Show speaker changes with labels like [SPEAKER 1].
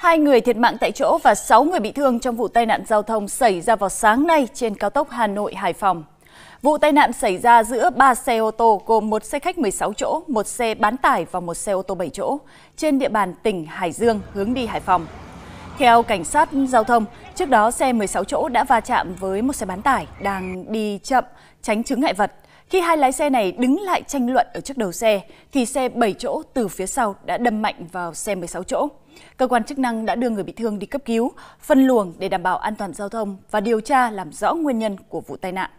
[SPEAKER 1] Hai người thiệt mạng tại chỗ và 6 người bị thương trong vụ tai nạn giao thông xảy ra vào sáng nay trên cao tốc Hà Nội-Hải Phòng. Vụ tai nạn xảy ra giữa 3 xe ô tô gồm một xe khách 16 chỗ, một xe bán tải và một xe ô tô 7 chỗ trên địa bàn tỉnh Hải Dương hướng đi Hải Phòng. Theo cảnh sát giao thông, trước đó xe 16 chỗ đã va chạm với một xe bán tải đang đi chậm tránh chứng ngại vật. Khi hai lái xe này đứng lại tranh luận ở trước đầu xe, thì xe 7 chỗ từ phía sau đã đâm mạnh vào xe 16 chỗ. Cơ quan chức năng đã đưa người bị thương đi cấp cứu, phân luồng để đảm bảo an toàn giao thông và điều tra làm rõ nguyên nhân của vụ tai nạn.